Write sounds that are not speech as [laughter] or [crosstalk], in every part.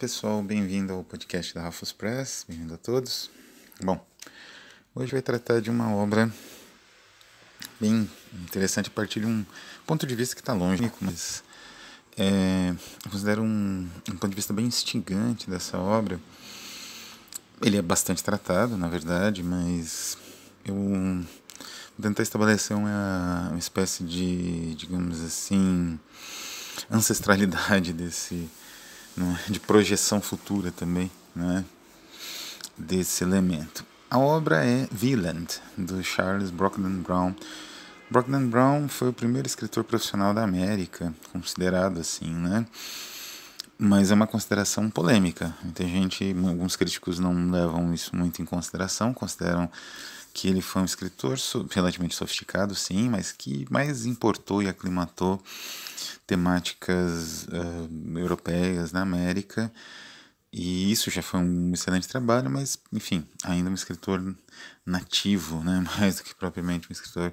pessoal, bem-vindo ao podcast da Rafa's Press, bem-vindo a todos. Bom, hoje vai tratar de uma obra bem interessante a partir de um ponto de vista que está longe, mas é, eu considero um, um ponto de vista bem instigante dessa obra. Ele é bastante tratado, na verdade, mas eu vou tentar estabelecer uma, uma espécie de, digamos assim, ancestralidade [laughs] desse né, de projeção futura também né? desse elemento. A obra é *Villain* do Charles Brockden Brown. Brockden Brown foi o primeiro escritor profissional da América, considerado assim, né? Mas é uma consideração polêmica. Muita gente, alguns críticos não levam isso muito em consideração, consideram que ele foi um escritor relativamente sofisticado, sim, mas que mais importou e aclimatou temáticas uh, europeias na América. E isso já foi um excelente trabalho, mas, enfim, ainda um escritor nativo, né? [laughs] mais do que propriamente um escritor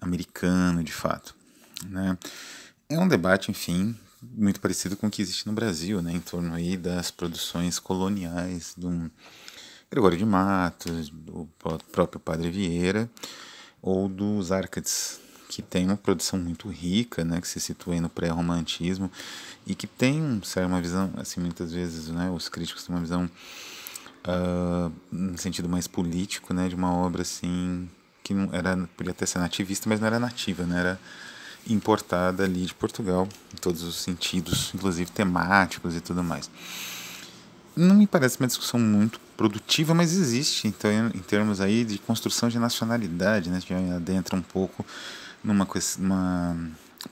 americano, de fato. Né? É um debate, enfim, muito parecido com o que existe no Brasil, né? em torno aí das produções coloniais de um Gregório de Matos, do próprio Padre Vieira, ou dos Arcades, que tem uma produção muito rica, né, que se situa no pré-romantismo e que tem sabe, uma visão, assim, muitas vezes, né, os críticos têm uma visão uh, ah, no sentido mais político, né, de uma obra assim que não era podia até ser nativista, mas não era nativa, né, era importada ali de Portugal em todos os sentidos, inclusive temáticos e tudo mais não me parece uma discussão muito produtiva, mas existe então, em termos aí de construção de nacionalidade, né? Já adentra um pouco numa uma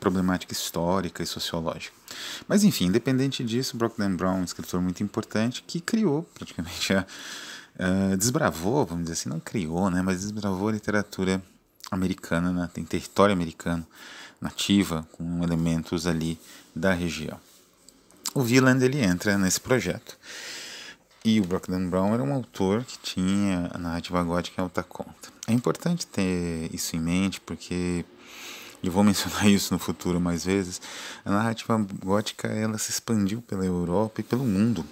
problemática histórica e sociológica. Mas enfim, independente disso, Brockden Brown, um escritor muito importante, que criou praticamente a, desbravou, vamos dizer assim, não criou, né? Mas desbravou a literatura americana, né? tem território americano nativa com elementos ali da região o Villand ele entra nesse projeto. E o Brockden Brown era um autor que tinha a narrativa gótica em alta conta. É importante ter isso em mente porque e vou [laughs] mencionar isso no futuro mais vezes, a narrativa gótica ela se expandiu pela Europa e pelo mundo.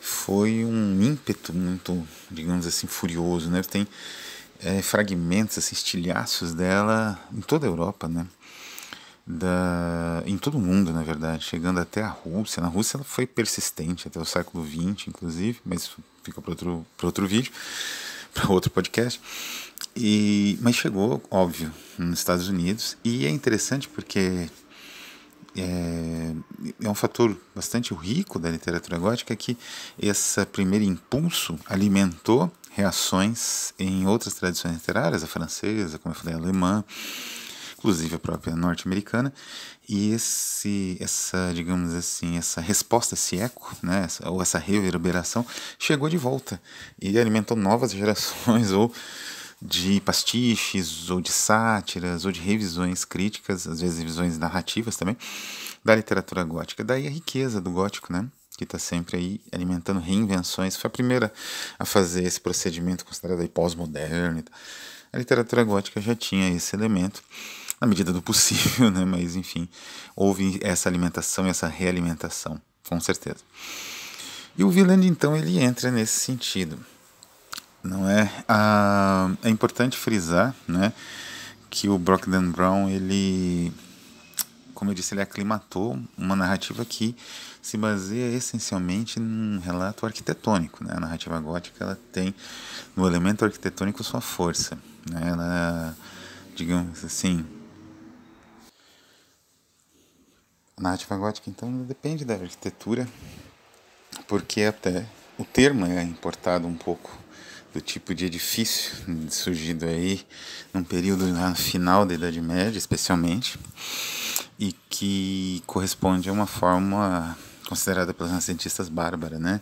Foi um ímpeto muito, digamos assim, furioso, né? Tem é, fragmentos, assim, estilhaços dela em toda a Europa, né? da, em todo o mundo, na verdade, chegando até a Rússia. Na Rússia ela foi persistente até o século XX, inclusive, mas fica para outro, outro vídeo, [laughs] para outro podcast. E, mas chegou, óbvio, nos Estados Unidos. E é interessante porque é, é, um fator bastante rico da literatura gótica que esse primeiro impulso alimentou reações em outras tradições literárias, a francesa, como eu falei, a alemã, inclusive a própria norte-americana, e esse, essa, digamos assim, essa resposta, esse eco, né, ou essa reverberação, chegou de volta e alimentou novas gerações [laughs] ou de pastiches, ou de sátiras, ou de revisões críticas, às vezes revisões narrativas também, da literatura gótica. Daí a riqueza do gótico, né? que está sempre aí alimentando reinvenções. Foi a primeira a fazer esse procedimento considerado pós-moderno. A literatura gótica já tinha esse elemento na medida do possível, [laughs] né? Mas enfim, houve essa alimentação e essa realimentação, com certeza. E o Wieland então ele entra nesse sentido, não é? Ah, é importante frisar, né, que o Brockden Brown ele como eu disse, ele aclimatou uma narrativa que se baseia essencialmente num relato arquitetônico. Né? A narrativa gótica ela tem no elemento arquitetônico sua força. Né? Ela, digamos assim, narrativa gótica, então, depende da arquitetura, porque até o termo é importado um pouco do tipo de edifício surgido aí num período no final da Idade Média, especialmente, e que corresponde a uma forma considerada pelos renascentistas bárbara, né?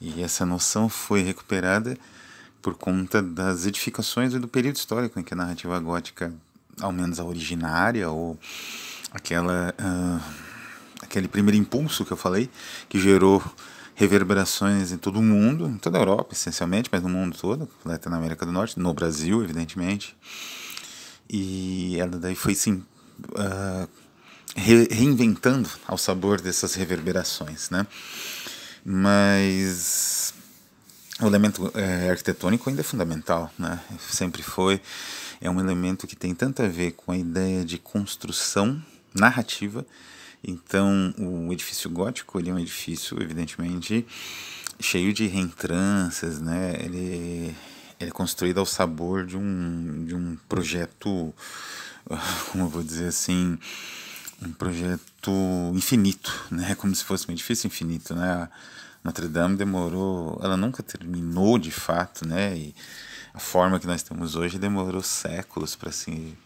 E essa noção foi recuperada por conta das edificações e do período histórico em que a narrativa gótica, ao menos a originária ou aquela, uh, aquele primeiro impulso que eu falei, que gerou reverberações em todo o mundo, em toda a Europa essencialmente, mas no mundo todo, até na América do Norte, no Brasil, evidentemente. E ela daí foi sim uh, reinventando ao sabor dessas reverberações, né? Mas o elemento é, arquitetônico ainda é fundamental, né? Sempre foi. É um elemento que tem tanto a ver com a ideia de construção narrativa. Então, o edifício gótico ele é um edifício, evidentemente, cheio de reentrâncias, né? Ele, ele é construído ao sabor de um, de um projeto, [laughs] como eu vou dizer assim, um projeto infinito, né? Como se fosse um edifício infinito, né? Notre Dame demorou, ela nunca terminou de fato, né? E a forma que nós temos hoje demorou séculos para se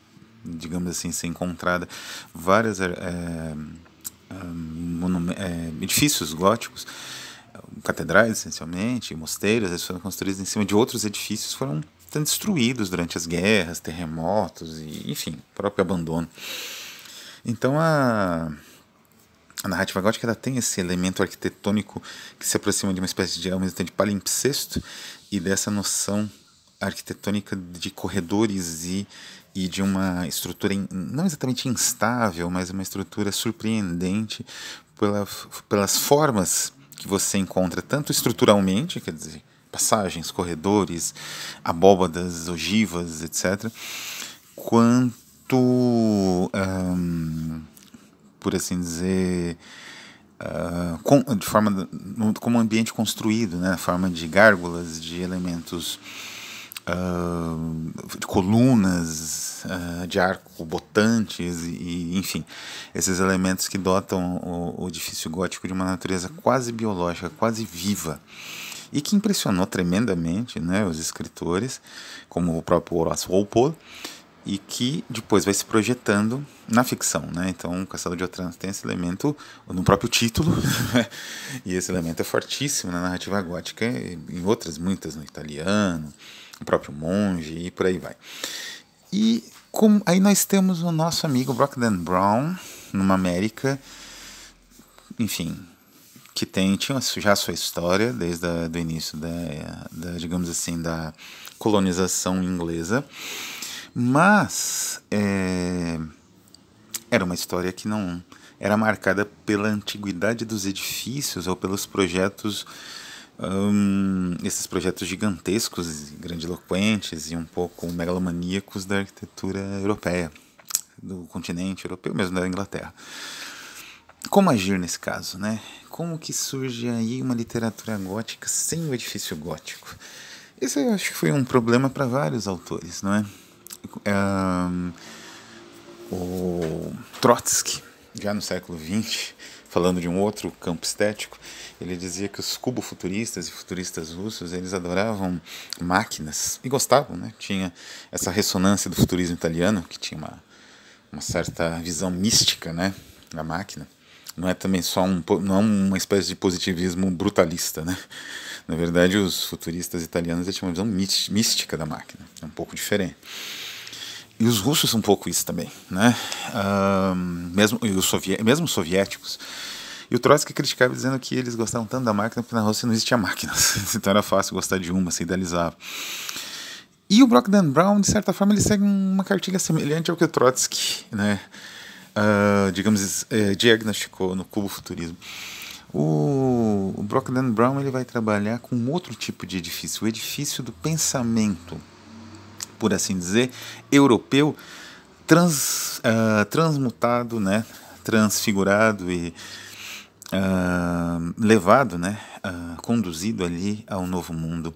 digamos assim, ser encontrada várias é, é, edifícios góticos, catedrais essencialmente, mosteiros, eles foram construídos em cima de outros edifícios, foram destruídos durante as guerras, terremotos, e, enfim, próprio abandono. Então a, a narrativa gótica ela tem esse elemento arquitetônico que se aproxima de uma espécie de, mesmo tempo, de palimpsesto e dessa noção arquitetônica de corredores e e de uma estrutura in, não exatamente instável, mas uma estrutura surpreendente pela, pelas formas que você encontra, tanto estruturalmente, quer dizer, passagens, corredores, abóbadas, ogivas, etc., quanto, por assim dizer, Uh, com, de forma como um ambiente construído, né, forma de gárgulas, de elementos uh, de colunas uh, de arco botantes e, enfim esses elementos que dotam o, o edifício gótico de uma natureza quase biológica quase viva e que impressionou tremendamente né, os escritores, como o próprio Horace Walpole, e que depois vai se projetando na ficção. Né? Então, o Castelo de Otranto tem esse elemento no próprio título, né, e esse elemento é fortíssimo na narrativa gótica, em outras muitas, no italiano, o próprio monge e por aí vai. E com, aí nós temos o nosso amigo Brockden Brown, numa América, enfim, que tem, tinha já a sua história desde o início da, da, digamos assim, da colonização inglesa, mas é, era uma história que não era marcada pela antiguidade dos edifícios ou pelos projetos um, esses projetos gigantescos, grandiloquentes e um pouco megalomaníacos da arquitetura europeia, do continente europeu, mesmo da Inglaterra. Como agir nesse caso, né? Como que surge aí uma literatura gótica sem o edifício gótico? Esse eu acho que foi um problema para vários autores, não é? Um, o Trotsky, já no século XX, falando de um outro campo estético, ele dizia que os cubofuturistas e futuristas russos, eles adoravam máquinas e gostavam, né? Tinha essa ressonância do futurismo italiano, que tinha uma, uma certa visão mística, né, da máquina. Não é também só um, não é uma espécie de positivismo brutalista, né? Na verdade, os futuristas italianos tinham uma visão mística da máquina, é um pouco diferente. E os russos um pouco isso também, né? Um, mesmo, e os mesmo soviéticos. E o Trotsky criticava dizendo que eles gostavam tanto da máquina porque na Rússia não existia máquinas. [laughs] então era fácil gostar de uma, se idealizava. E o Brockden Brown, de certa forma, ele segue uma cartilha semelhante ao que o Trotsky, né, uh, digamos, é, diagnosticou no cubo futurismo. O, o Brockden Brown ele vai trabalhar com outro tipo de edifício, o edifício do pensamento por assim dizer, europeu, trans, uh, transmutado, né, transfigurado e uh, levado, né, uh, conduzido ali ao novo mundo.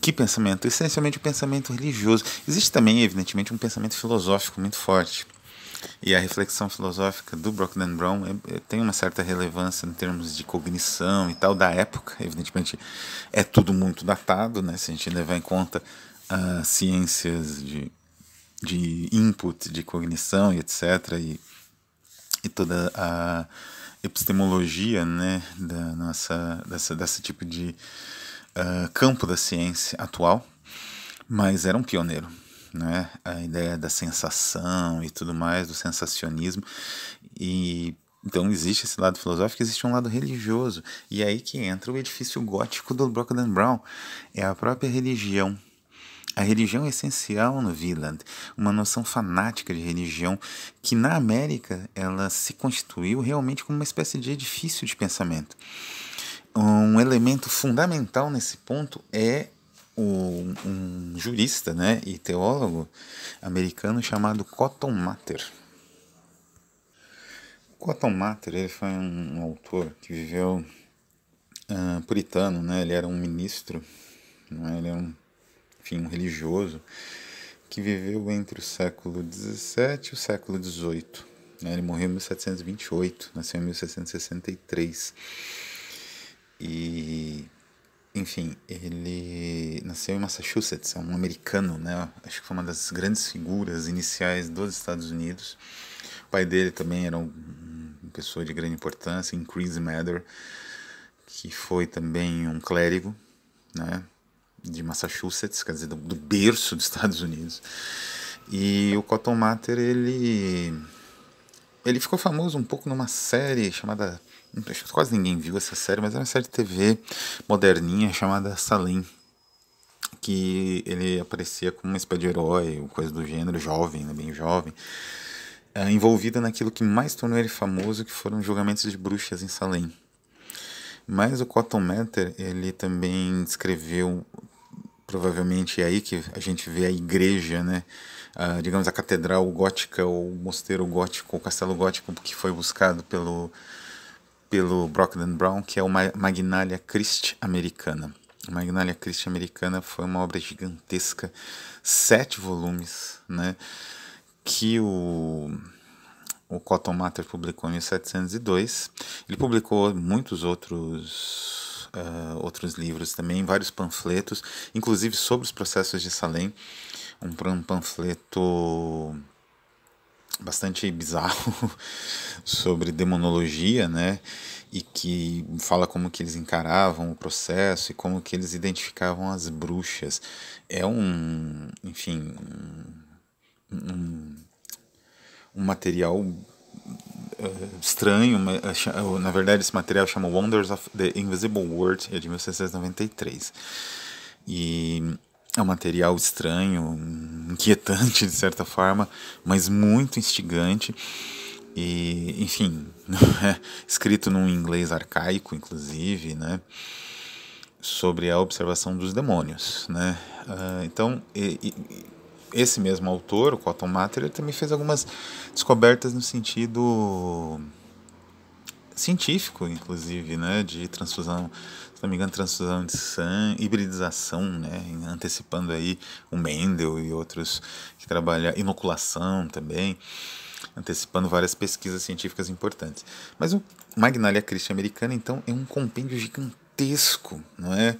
Que pensamento? Essencialmente o um pensamento religioso. Existe também, evidentemente, um pensamento filosófico muito forte. E a reflexão filosófica do Brockden Brown é, é, tem uma certa relevância em termos de cognição e tal da época. Evidentemente, é tudo muito datado, né? Se a gente levar em conta as ciências de, de input, de cognição e etc. E, e toda a epistemologia né, da nossa, dessa, desse tipo de uh, campo da ciência atual, mas era um pioneiro. Né? A ideia da sensação e tudo mais, do sensacionismo. E então existe esse lado filosófico, existe um lado religioso. E é aí que entra o edifício gótico do Brockden Brown. É a própria religião a religião é essencial no Wieland, uma noção fanática de religião que na América ela se constituiu realmente como uma espécie de edifício de pensamento. Um elemento fundamental nesse ponto é o, um jurista né, e teólogo americano chamado Cotton Mather. Cotton Mather ele foi um autor que viveu uh, puritano, né, ele era um ministro, não né, é? ele era um enfim, um religioso que viveu entre o século XVII e o século XVIII. Né? Ele morreu em 1728, nasceu em 1763. E, enfim, ele nasceu em Massachusetts, é um americano, né? Acho que foi uma das grandes figuras iniciais dos Estados Unidos. O pai dele também era um, uma pessoa de grande importância, Increase Chris Mather, que foi também um clérigo, né? de Massachusetts, quer dizer, do, do berço dos Estados Unidos. E o Cotton Mather, ele, ele ficou famoso um pouco numa série chamada. Acho que quase ninguém viu essa série, mas era é uma série de TV moderninha chamada Salem. Que ele aparecia como uma espécie de herói, coisa do gênero, jovem, né, bem jovem. Eh, envolvida naquilo que mais tornou ele famoso, que foram julgamentos de bruxas em Salem. Mas o Cotton Mather, ele também escreveu provavelmente é aí que a gente vê a igreja, né? Ah, digamos a catedral gótica ou o mosteiro gótico, o castelo gótico que foi buscado pelo pelo Brockden Brown, que é uma Magnalia Christ americana. A Magnalia Christ americana foi uma obra gigantesca, sete volumes, né? Que o o Cotton Mather publicou em 1702. Ele publicou muitos outros uh, outros livros também, vários panfletos, inclusive sobre os processos de Salem, um, panfleto bastante bizarro [laughs] sobre demonologia, né? E que fala como que eles encaravam o processo e como que eles identificavam as bruxas. É um, enfim, um, um, um material eh, estranho, eh, na verdade esse material chama Wonders of the Invisible World, é de 1693. E é um material estranho, inquietante de certa forma, mas muito instigante. E, enfim, [laughs] é escrito num inglês arcaico, inclusive, né? sobre a observação dos demônios, né? Ah, então, esse mesmo autor, o Cotton Mather, ele também fez algumas descobertas no sentido científico, inclusive, né, de transfusão, se não me engano, transfusão de sangue, hibridização, né, antecipando aí o Mendel e outros que trabalham inoculação também, antecipando várias pesquisas científicas importantes. Mas o Magnalia Christi Americana, então, é um compêndio gigantesco, não é?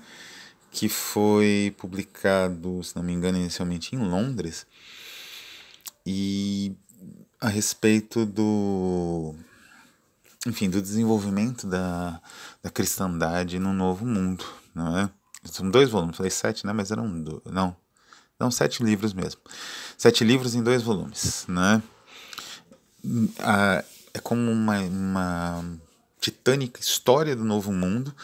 que foi publicado, se não me engano, inicialmente em Londres, e a respeito do enfim, do desenvolvimento da, da cristandade no novo mundo, não é? São dois volumes, falei sete, né? Mas eram dois, não, não sete livros mesmo, sete livros em dois volumes, né? é como uma, uma titânica história do novo mundo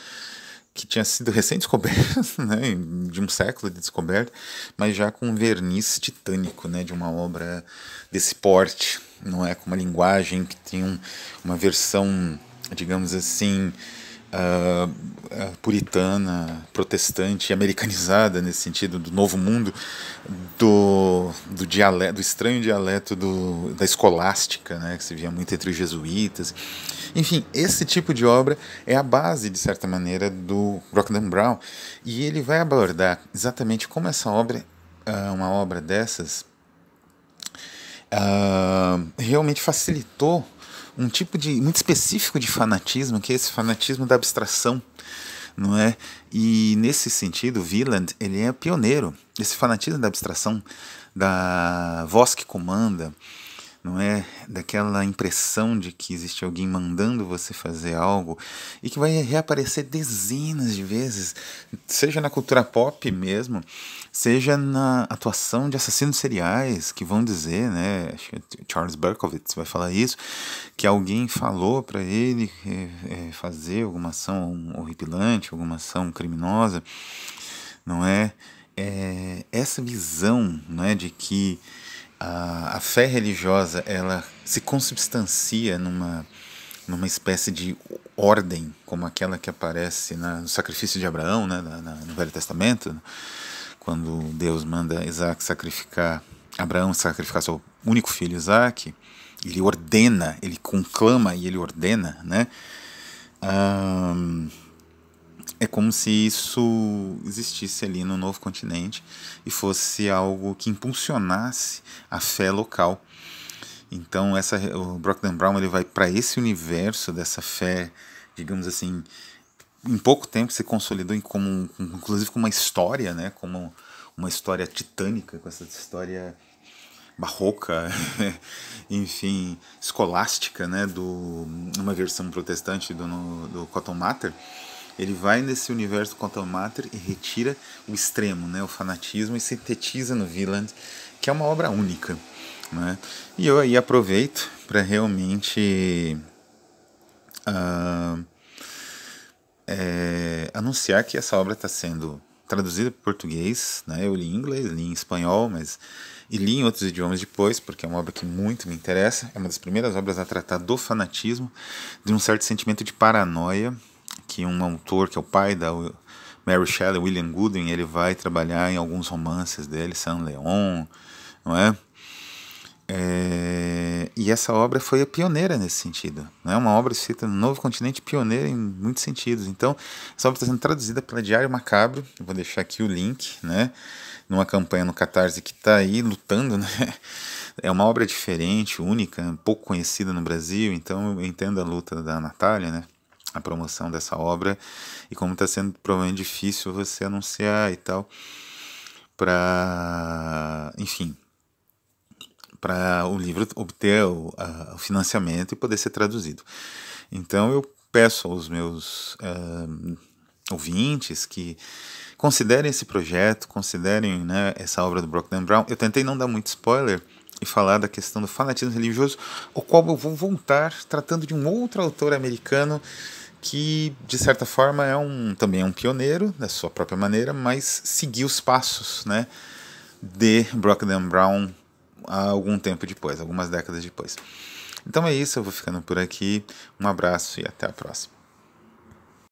que tinha sido recém-descoberta, [laughs] né, de um século de descoberta, mas já com um verniz titânico, né, de uma obra desse porte, não é? Com uma linguagem que tem um, uma versão, digamos assim, uh, puritana, protestante, americanizada nesse sentido do novo mundo, do, do, dialeto, do estranho dialeto do, da escolástica, né, que se via muito entre os jesuítas. Enfim, esse tipo de obra é a base, de certa maneira, do Brockden Brown, e ele vai abordar exatamente como essa obra, ah, uma obra dessas, uh, realmente facilitou um tipo de muito específico de fanatismo, que é esse fanatismo da abstração, não é? E nesse sentido, Wieland, ele é pioneiro. Esse fanatismo da abstração, da voz que comanda, não é? Daquela impressão de que existe alguém mandando você fazer algo e que vai reaparecer dezenas de vezes, seja na cultura pop mesmo, seja na atuação de assassinos seriais que vão dizer, né? Charles Berkowitz vai falar isso, que alguém falou para ele é, é, fazer alguma ação horripilante, alguma ação criminosa, não é? É, essa visão né, de que a, a fé religiosa ela se consubstancia numa, numa espécie de ordem, como aquela que aparece na, no sacrifício de Abraão, né, na, na, no Velho Testamento, né, quando Deus manda Isaac sacrificar, Abraão sacrificar seu único filho Isaac, ele ordena, ele conclama e ele ordena, né? Um, é como se isso existisse ali no novo continente e fosse algo que impulsionasse a fé local. Então essa o Brockden Brown ele vai para esse universo dessa fé, digamos assim, em pouco tempo se consolidou como inclusive com uma história, né, como uma história titânica, com essa história barroca, [laughs] enfim, escolástica, né, do uma versão protestante do no, do Cotton Mather ele vai nesse universo quantum matter e retira o extremo, né, o fanatismo e sintetiza no Villain, que é uma obra única. Né? E eu aí aproveito para realmente uh, é, anunciar que essa obra está sendo traduzida para português, né? Eu li em inglês, li em espanhol, mas e li em outros idiomas depois, porque é uma obra que muito me interessa. É uma das primeiras obras a tratar do fanatismo, de um certo sentimento de paranoia que um autor que é o pai da Mary Shelley, William Goodwin, ele vai trabalhar em alguns romances dele, San Leon, não é? é? e essa obra foi a pioneira nesse sentido. É uma obra escrita no Novo Continente, pioneira em muitos sentidos. Então, essa obra está sendo traduzida pela Diário Macabro. vou deixar aqui o link, né? Numa campanha no Catarse que está aí lutando, [laughs] né? É uma obra diferente, única, pouco conhecida no Brasil. Então, eu entendo a luta da Natália, né? a promoção dessa obra e como está sendo provavelmente difícil você anunciar e tal para enfim para o livro obter o, a, o, financiamento e poder ser traduzido então eu peço aos meus uh, ouvintes que considerem esse projeto considerem né, essa obra do Brockden Brown eu tentei não dar muito spoiler e falar da questão do fanatismo religioso, o qual eu vou voltar tratando de um outro autor americano que de certa forma é um também é um pioneiro da sua própria maneira, mas seguiu os passos, né, de Brockden Brown algum tempo depois, algumas décadas depois. Então é isso, eu vou ficando por aqui. Um abraço e até a próxima.